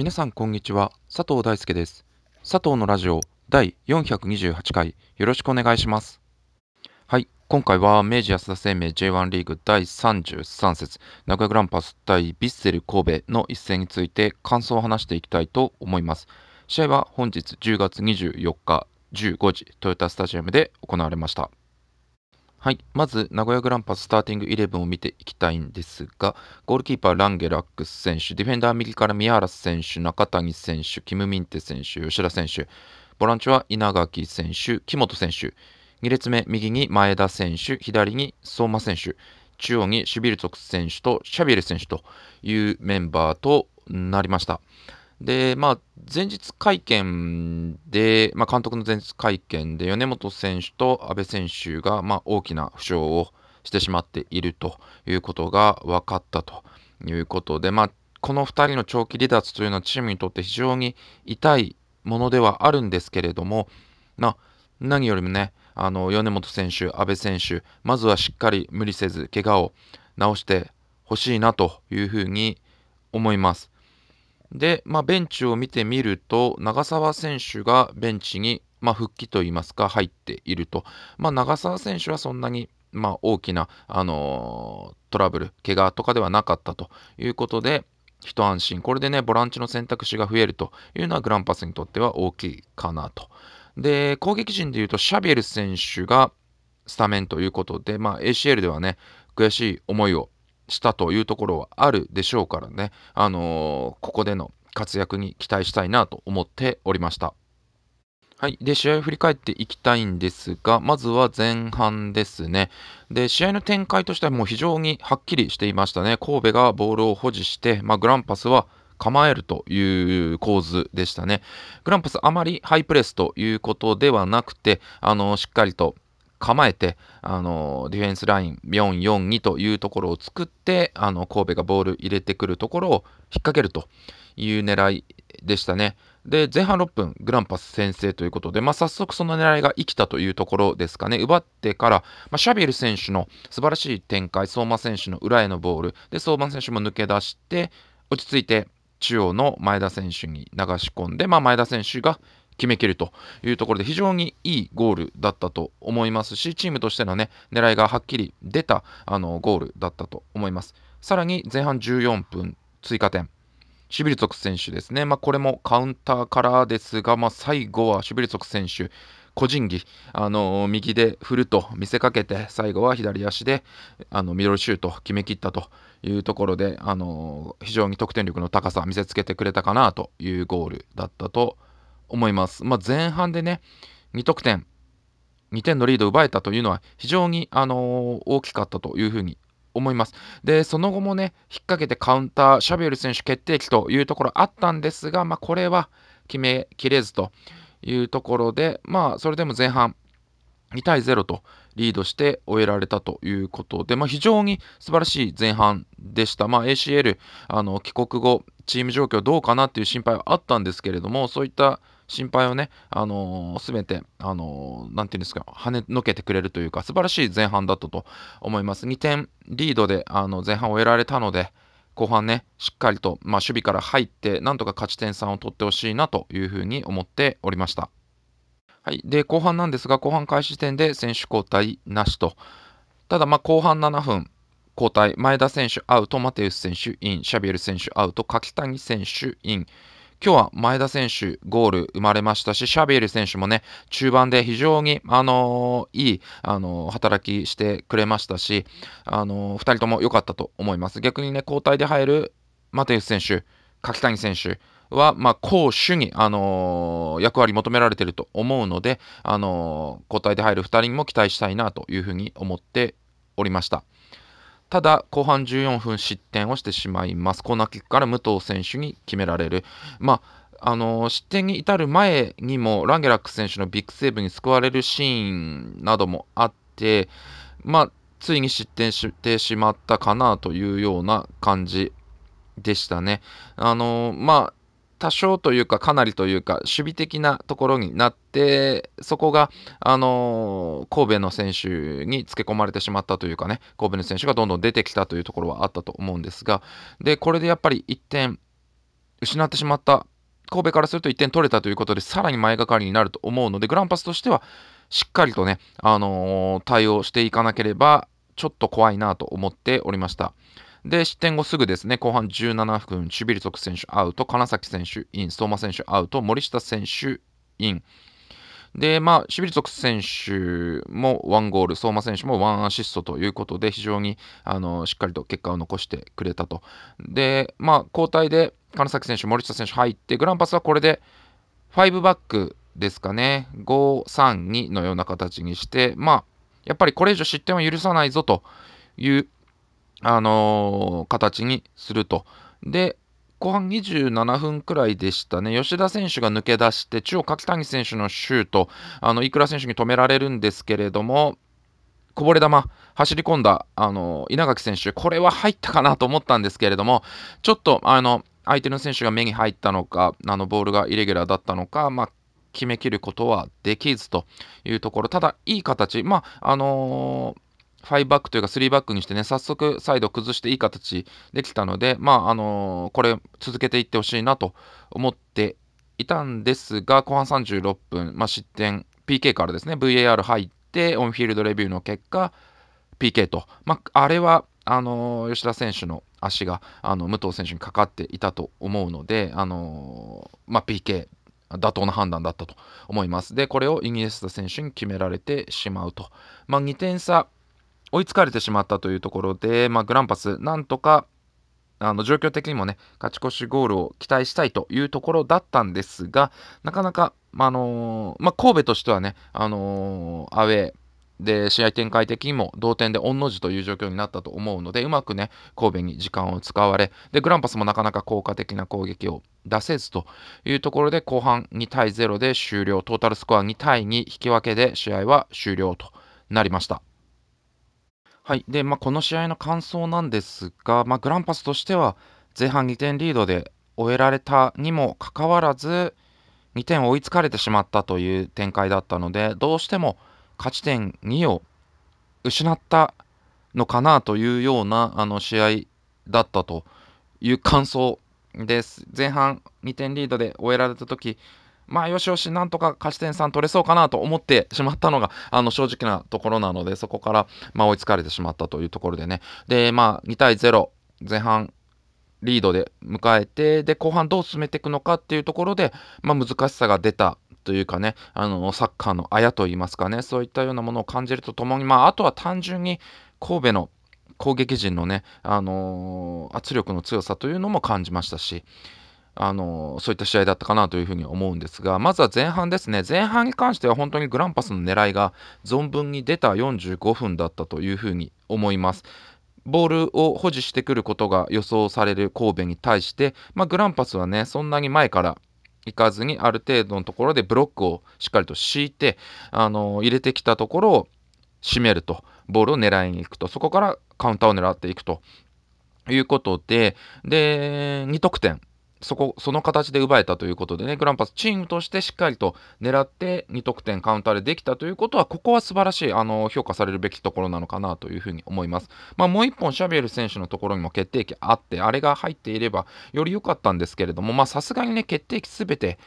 皆さんこんにちは佐藤大輔です佐藤のラジオ第428回よろしくお願いしますはい今回は明治安田生命 J1 リーグ第33節名古屋グランパス対ヴィッセル神戸の一戦について感想を話していきたいと思います試合は本日10月24日15時トヨタスタジアムで行われましたはい、まず名古屋グランパススターティングイレブンを見ていきたいんですが、ゴールキーパー、ランゲラックス選手、ディフェンダー右から宮原選手、中谷選手、キム・ミンテ選手、吉田選手、ボランチは稲垣選手、木本選手、2列目、右に前田選手、左に相馬選手、中央にシュビルツォクス選手とシャビエル選手というメンバーとなりました。で、まあ、前日会見で、まあ、監督の前日会見で、米本選手と阿部選手が、まあ、大きな負傷をしてしまっているということが分かったということで、まあ、この2人の長期離脱というのはチームにとって非常に痛いものではあるんですけれども、な何よりもね、あの米本選手、阿部選手、まずはしっかり無理せず、怪我を治してほしいなというふうに思います。で、まあ、ベンチを見てみると、長澤選手がベンチに、まあ、復帰といいますか、入っていると、まあ、長澤選手はそんなに、まあ、大きな、あのー、トラブル、怪我とかではなかったということで、一安心、これでね、ボランチの選択肢が増えるというのは、グランパスにとっては大きいかなと。で、攻撃陣でいうと、シャビエル選手がスタメンということで、まあ、ACL ではね、悔しい思いをしたというところはあるでしょうからね、あのー、ここでの活躍に期待したいなと思っておりました。はい。で、試合を振り返っていきたいんですが、まずは前半ですね。で、試合の展開としてはもう非常にはっきりしていましたね。神戸がボールを保持して、まあ、グランパスは構えるという構図でしたね。グランパスあまりハイプレスということではなくて、あの、しっかりと構えて、あのディフェンスライン442というところを作ってあの神戸がボール入れてくるところを引っ掛けるという狙いでしたね。で前半6分グランパス先制ということで、まあ、早速その狙いが生きたというところですかね奪ってから、まあ、シャビエル選手の素晴らしい展開相馬選手の裏へのボールで相馬選手も抜け出して落ち着いて中央の前田選手に流し込んで、まあ、前田選手が決めきるというところで非常にいいゴールだったと思いますしチームとしてのね狙いがはっきり出たあのゴールだったと思いますさらに前半14分追加点シビリツォク選手ですね、まあ、これもカウンターからですが、まあ、最後はシビリツォク選手個人技、あの右で振ると見せかけて最後は左足であのミドルシュート決めきったというところで、あの非常に得点力の高さ見せつけてくれたかなというゴールだったと思います。まあ、前半でね、2得点、2点のリードを奪えたというのは非常に、あのー、大きかったというふうに思います。で、その後もね、引っ掛けてカウンター、シャビエル選手決定機というところあったんですが、まあ、これは決めきれずというところで、まあ、それでも前半、2対0とリードして終えられたということで、まあ、非常に素晴らしい前半でした。まあ、ACL あの帰国後チーム状況どうかなっていう心配はあったんですけれどもそういった心配をね、あのー、全て、あのー、なんていうんですか、跳ねのけてくれるというか、素晴らしい前半だったと思います。2点リードであの前半を終えられたので、後半ね、しっかりと、まあ、守備から入って、なんとか勝ち点3を取ってほしいなというふうに思っておりました。はい、で後半なんですが、後半開始時点で選手交代なしと、ただま後半7分、交代、前田選手アウト、マテウス選手イン、シャビエル選手アウト、柿谷選手イン。今日は前田選手、ゴール生まれましたし、シャビエル選手もね、中盤で非常に、あのー、いい、あのー、働きしてくれましたし、あのー、2人とも良かったと思います。逆にね、交代で入るマテウス選手、柿谷選手、は、まあ、公主に、あのー、役割求められていると思うので、あのー、交代で入る2人にも期待したいなというふうに思っておりました。ただ、後半14分失点をしてしまいます。コーナーキックから武藤選手に決められる。まああの失点に至る前にもランゲラック選手のビッグセーブに救われるシーンなどもあって、まあ、ついに失点してしまったかなというような感じでしたね。あのまあ多少というかかなりというか守備的なところになってそこが、あのー、神戸の選手につけ込まれてしまったというかね神戸の選手がどんどん出てきたというところはあったと思うんですがでこれでやっぱり1点失ってしまった神戸からすると1点取れたということでさらに前がかりになると思うのでグランパスとしてはしっかりとね、あのー、対応していかなければちょっと怖いなと思っておりました。で、失点後すぐですね、後半17分、シュビルソク選手アウト、金崎選手イン、相馬選手アウト、森下選手イン。で、まあ、シュビルソク選手も1ゴール、相馬選手も1アシストということで、非常にあのしっかりと結果を残してくれたと。で、まあ、交代で金崎選手、森下選手入って、グランパスはこれで5バックですかね、5、3、2のような形にして、まあ、やっぱりこれ以上失点は許さないぞというあのー、形にすると。で、後半27分くらいでしたね、吉田選手が抜け出して、中央柿谷選手のシュート、あの、いくら選手に止められるんですけれども、こぼれ球、走り込んだ、あの、稲垣選手、これは入ったかなと思ったんですけれども、ちょっと、あの、相手の選手が目に入ったのか、あの、ボールがイレギュラーだったのか、まあ、決めきることはできずというところ、ただ、いい形、まあ、あのー5バックというか3バックにしてね、早速サイド崩していい形できたので、まあ、あのー、これ続けていってほしいなと思っていたんですが、後半36分、まあ、失点、PK からですね、VAR 入って、オンフィールドレビューの結果、PK と、まあ、あれは、あのー、吉田選手の足があの武藤選手にかかっていたと思うので、あのー、まあ、PK 妥当な判断だったと思います。で、これをイニエスタ選手に決められてしまうと。まあ、2点差追いつかれてしまったというところで、まあ、グランパス、なんとかあの状況的にもね、勝ち越しゴールを期待したいというところだったんですが、なかなか、まあのー、まあ、神戸としてはね、あのー、アウェー、で試合展開的にも同点で御の字という状況になったと思うのでうまくね神戸に時間を使われでグランパスもなかなか効果的な攻撃を出せずというところで後半2対0で終了トータルスコア2対2引き分けで試合は終了となりました。はい。で、まあ、この試合の感想なんですが、まあ、グランパスとしては前半2点リードで終えられたにもかかわらず、2点追いつかれてしまったという展開だったので、どうしても勝ち点2を失ったのかなというようなあの試合だったという感想です。前半2点リードで終えられた時まあよしよし、なんとか勝ち点3取れそうかなと思ってしまったのが、あの正直なところなので、そこから、ま追いつかれてしまったというところでね。で、まあ2対0、前半、リードで迎えて、で、後半どう進めていくのかっていうところで、まあ、難しさが出たというかね、あの、サッカーのあやといいますかね、そういったようなものを感じるとともに、まあ、あとは単純に神戸の攻撃陣のね、あのー、圧力の強さというのも感じましたし、あのそういった試合だったかなというふうに思うんですがまずは前半ですね前半に関しては本当にグランパスの狙いが存分に出た45分だったというふうに思います。ボールを保持してくることが予想される神戸に対して、まあ、グランパスはねそんなに前から行かずにある程度のところでブロックをしっかりと敷いてあの入れてきたところを締めるとボールを狙いに行くとそこからカウンターを狙っていくということでで2得点そこ、その形で奪えたということでね、グランパスチームとしてしっかりと狙って2得点カウンターでできたということは、ここは素晴らしい、あの、評価されるべきところなのかなというふうに思います。まあ、もう1本シャビエル選手のところにも決定機あって、あれが入っていればより良かったんですけれども、まさすがにね、決定機すべて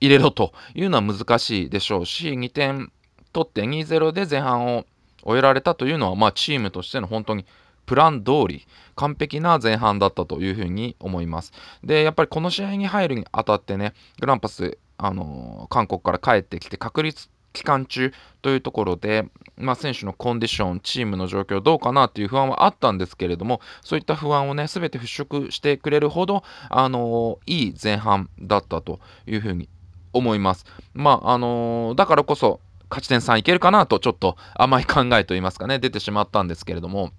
入れろというのは難しいでしょうし、2点取って2-0で前半を終えられたというのは、まあ、チームとしての本当にプラン通り完璧な前半だったというふうに思います。で、やっぱりこの試合に入るにあたってね、グランパス、あの韓国から帰ってきて確率期間中というところで、まあ、選手のコンディション、チームの状況どうかなという不安はあったんですけれども、そういった不安をね、全て払拭してくれるほど、あのいい前半だったというふうに思います。まあ、あのだからこそ、勝ち点3いけるかなと、ちょっと甘い考えといいますかね、出てしまったんですけれども、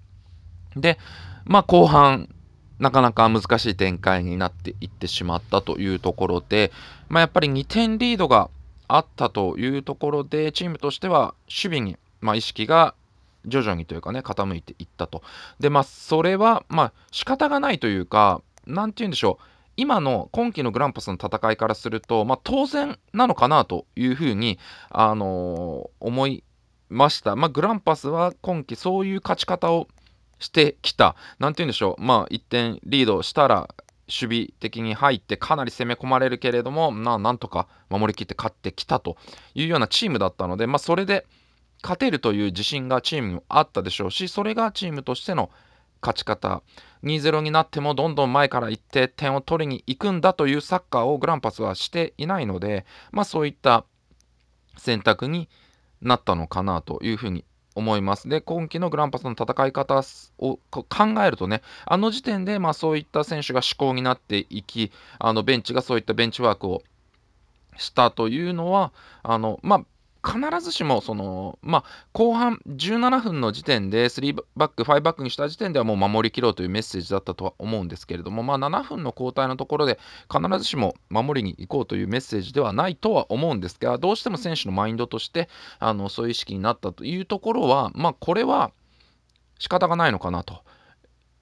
で、まあ、後半、なかなか難しい展開になっていってしまったというところで、まあ、やっぱり2点リードがあったというところで、チームとしては守備に、まあ、意識が徐々にというかね、傾いていったと。で、まあ、それは、まあ、仕方がないというか、なんて言うんでしょう。今の今季のグランパスの戦いからすると、まあ、当然なのかなというふうに、あのー、思いました、まあ、グランパスは今季そういう勝ち方をしてきた。なんて言うんでしょう。まあ、1点リードしたら、守備的に入ってかなり攻め込まれるけれども、まあ、なんとか守りきって勝ってきたというようなチームだったので、まあ、それで勝てるという自信がチームにあったでしょうし、それがチームとしての勝ち方2-0になってもどんどん前から行って点を取りに行くんだというサッカーをグランパスはしていないので、まあ、そういった選択になったのかなというふうに思います。で、今季のグランパスの戦い方を考えるとね、あの時点で、まあ、そういった選手が思考になっていき、あのベンチがそういったベンチワークをしたというのは、あのまあ、必ずしもその、まあ、後半17分の時点で3バック、5バックにした時点ではもう守りきろうというメッセージだったとは思うんですけれども、まあ、7分の交代のところで必ずしも守りに行こうというメッセージではないとは思うんですが、どうしても選手のマインドとしてあのそういう意識になったというところは、まあ、これは仕方がないのかなと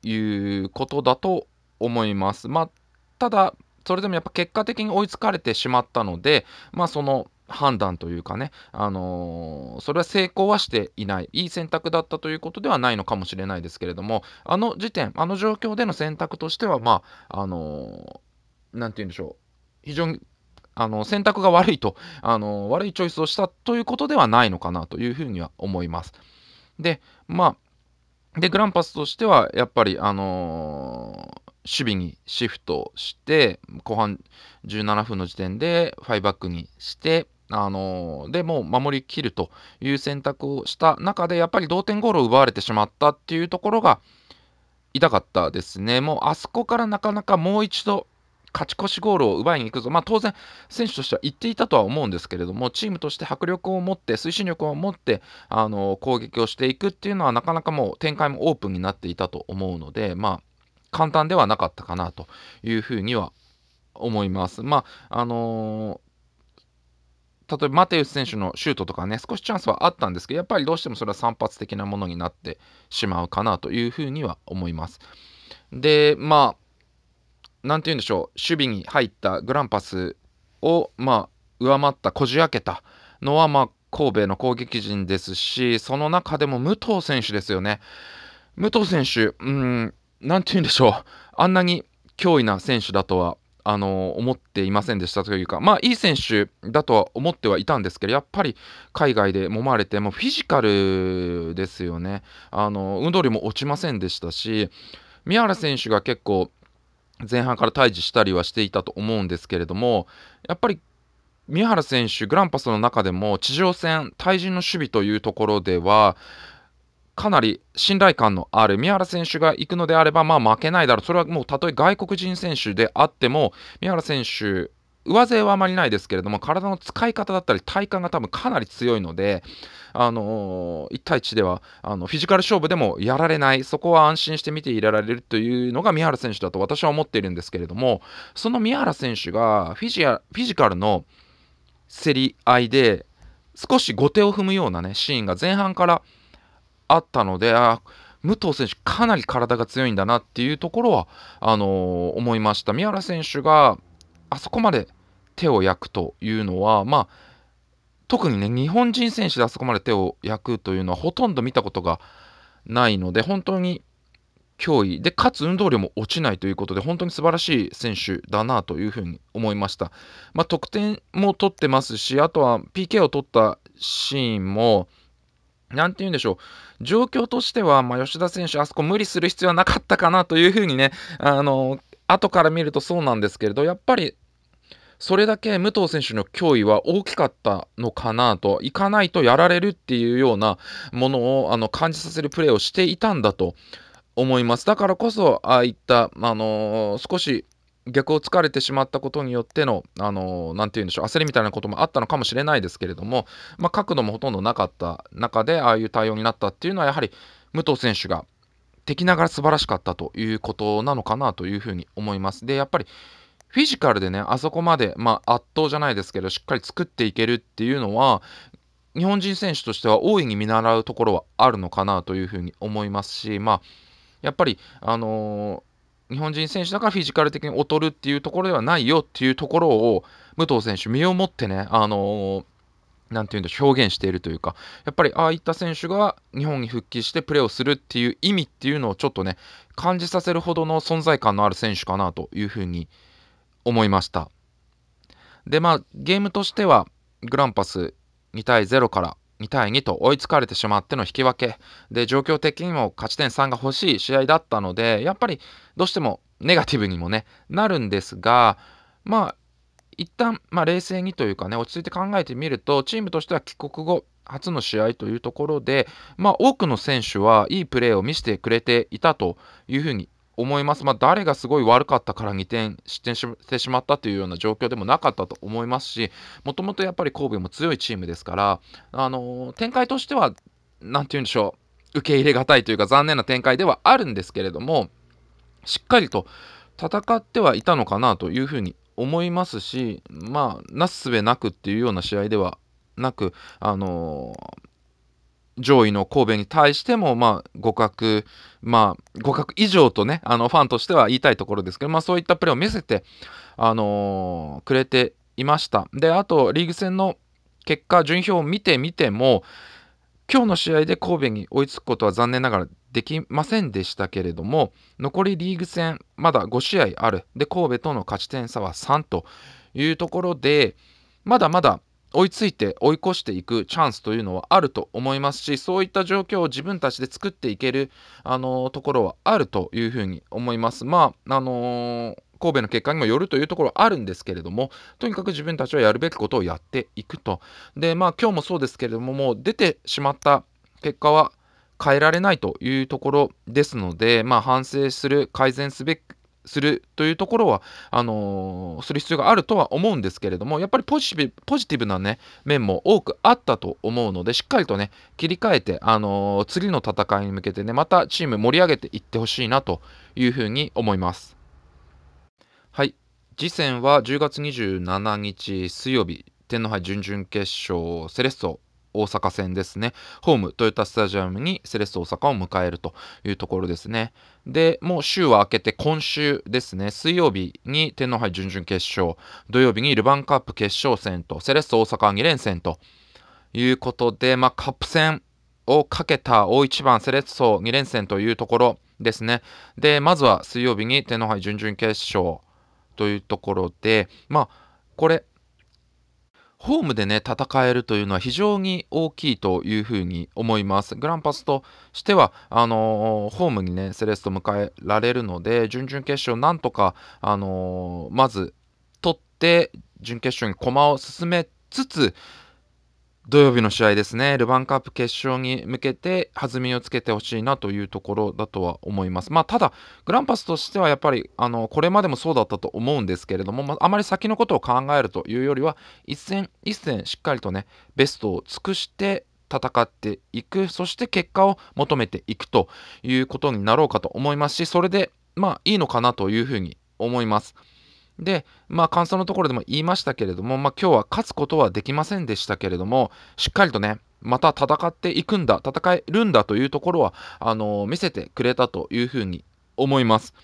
いうことだと思います。まあ、ただそれでもやっぱ結果的に追いつかれてしまったので、まあ、その判断というかね、あのー、それは成功はしていない、いい選択だったということではないのかもしれないですけれども、あの時点、あの状況での選択としては、まあ、あのー、なんて言うんでしょう、非常に、あの選択が悪いと、あのー、悪いチョイスをしたということではないのかなというふうには思います。で、まあ、で、グランパスとしては、やっぱり、あの守備にシフトして、後半17分の時点で5バックにして、あのでもう守りきるという選択をした中でやっぱり同点ゴールを奪われてしまったっていうところが痛かったですね。もうあそこからなかなかもう一度勝ち越しゴールを奪いに行くぞ、まあ、当然、選手としては言っていたとは思うんですけれども、チームとして迫力を持って、推進力を持ってあの攻撃をしていくっていうのは、なかなかもう展開もオープンになっていたと思うので、まあ、簡単ではなかったかなというふうには思います。まああの例えばマテウス選手のシュートとかね、少しチャンスはあったんですけど、やっぱりどうしてもそれは散発的なものになってしまうかなというふうには思います。で、まあ、なんて言うんでしょう、守備に入ったグランパスを、まあ、上回った、こじ開けたのは、まあ、神戸の攻撃陣ですし、その中でも武藤選手ですよね。武藤選手、うん、なんて言うんでしょう、あんなに脅威な選手だとはあの思っていませんでしたというか、まあ、いい選手だとは思ってはいたんですけど、やっぱり海外で揉まれて、もフィジカルですよね、あの運動量も落ちませんでしたし、宮原選手が結構、前半から対峙したりはしていたと思うんですけれども、やっぱり宮原選手、グランパスの中でも地上戦、対人の守備というところでは、かなり信頼感のある宮原選手が行くのであれば、まあ、負けないだろう、それはもうたとえ外国人選手であっても、宮原選手、上背はあまりないですけれども、体の使い方だったり、体幹が多分かなり強いので、あのー、1対1ではあのフィジカル勝負でもやられない、そこは安心して見ていられるというのが宮原選手だと私は思っているんですけれども、その宮原選手がフィジフィジカルの競り合いで、少し後手を踏むような、ね、シーンが前半から。あったので、あ武藤選手、かなり体が強いんだなっていうところはあのー、思いました。宮原選手があそこまで手を焼くというのは、まあ、特にね、日本人選手であそこまで手を焼くというのは、ほとんど見たことがないので、本当に脅威で、かつ運動量も落ちないということで、本当に素晴らしい選手だなというふうに思いました。まあ、得点も取ってますし、あとは PK を取ったシーンも、なんて言うんでしょう。状況としては、まあ、吉田選手、あそこ無理する必要はなかったかなというふうにね、あの、後から見るとそうなんですけれど、やっぱり、それだけ武藤選手の脅威は大きかったのかなと、行かないとやられるっていうようなものをあの感じさせるプレーをしていたんだと思います。だからこそ、ああいった、あのー、少し逆を突かれてしまったことによっての、あのー、て言うんでしょう、焦りみたいなこともあったのかもしれないですけれども、まあ、角度もほとんどなかった中で、ああいう対応になったっていうのは、やはり武藤選手が敵ながら素晴らしかったということなのかなというふうに思います。で、やっぱりフィジカルでね、あそこまで、まあ、圧倒じゃないですけど、しっかり作っていけるっていうのは、日本人選手としては大いに見習うところはあるのかなというふうに思いますし、まあ、やっぱり、あのー日本人選手だからフィジカル的に劣るっていうところではないよっていうところを武藤選手身をもってね、あのーなんていうんで表現しているというか、やっぱりああいった選手が日本に復帰してプレーをするっていう意味っていうのをちょっとね、感じさせるほどの存在感のある選手かなというふうに思いました。で、まあ、ゲームとしては、グランパス2対0から2対2と追いつかれてしまっての引き分けで状況的にも勝ち点3が欲しい試合だったのでやっぱりどうしてもネガティブにもねなるんですがまあ一旦まあ冷静にというかね落ち着いて考えてみるとチームとしては帰国後初の試合というところで、まあ、多くの選手はいいプレーを見せてくれていたというふうに思います。まあ、誰がすごい悪かったから2点失点してしまったというような状況でもなかったと思いますし、もともとやっぱり神戸も強いチームですから、あのー、展開としては、何て言うんでしょう、受け入れがたいというか、残念な展開ではあるんですけれども、しっかりと戦ってはいたのかなというふうに思いますし、まあ、なすすべなくっていうような試合ではなく、あのー上位の神戸に対しても、まあ、互角、まあ、互角以上とね、あの、ファンとしては言いたいところですけど、まあ、そういったプレーを見せて、あのー、くれていました。で、あと、リーグ戦の結果、順位表を見てみても、今日の試合で神戸に追いつくことは残念ながらできませんでしたけれども、残りリーグ戦、まだ5試合ある。で、神戸との勝ち点差は3というところで、まだまだ追いついて追い越していくチャンスというのはあると思いますしそういった状況を自分たちで作っていける、あのところはあるというふうに思います。まああのー神戸の結果にもよるというところあるんですけれども、とにかく自分たちはやるべきことをやっていくと。で、まあ今日もそうですけれども、もう出てしまった結果は変えられないというところですので、まあ反省する、改善すべきするというところはあのー、する必要があるとは思うんですけれどもやっぱりポジティブな、ね、面も多くあったと思うのでしっかりとね切り替えて、あのー、次の戦いに向けてねまたチーム盛り上げていってほしいなというふうに思います。はい次戦は10月27日水曜日天皇杯準々決勝セレッソ大阪戦ですね、ホーム、トヨタスタジアムにセレッソ大阪を迎えるというところですね。で、もう週は明けて今週ですね、水曜日に天皇杯準々決勝、土曜日にルヴァンカップ決勝戦と、セレッソ大阪2連戦ということで、まあ、カップ戦をかけた大一番、セレッソ2連戦というところですね。で、まずは水曜日に天皇杯準々決勝というところで、まあ、これ、ホームでね、戦えるというのは非常に大きいというふうに思います。グランパスとしては、あのー、ホームにね、セレスト迎えられるので、準々決勝なんとか、あのー、まず取って、準決勝に駒を進めつつ、土曜日の試合ですね、ルヴァンカップ決勝に向けて弾みをつけてほしいなというところだとは思います。まあ、ただ、グランパスとしてはやっぱりあのこれまでもそうだったと思うんですけれども、まあ、あまり先のことを考えるというよりは、一戦一戦しっかりとね、ベストを尽くして戦っていく、そして結果を求めていくということになろうかと思いますし、それで、まあ、いいのかなというふうに思います。で、まあ、感想のところでも言いましたけれども、まあ、今日は勝つことはできませんでしたけれども、しっかりとね、また戦っていくんだ、戦えるんだというところは、あの見せてくれたというふうに思います。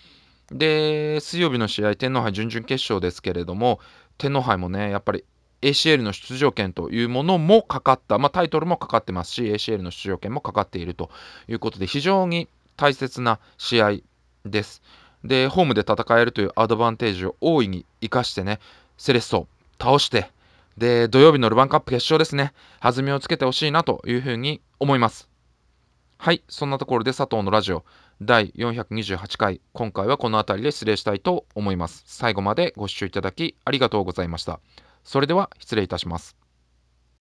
で、水曜日の試合、天皇杯準々決勝ですけれども、天皇杯もね、やっぱり ACL の出場権というものもかかった、まあ、タイトルもかかってますし、ACL の出場権もかかっているということで、非常に大切な試合です。で、ホームで戦えるというアドバンテージを大いに生かしてね、セレッソを倒して、で、土曜日のルヴァンカップ決勝ですね、弾みをつけてほしいなというふうに思います。はい、そんなところで佐藤のラジオ第428回、今回はこの辺りで失礼したいと思います。最後までご視聴いただきありがとうございました。それでは失礼いたします。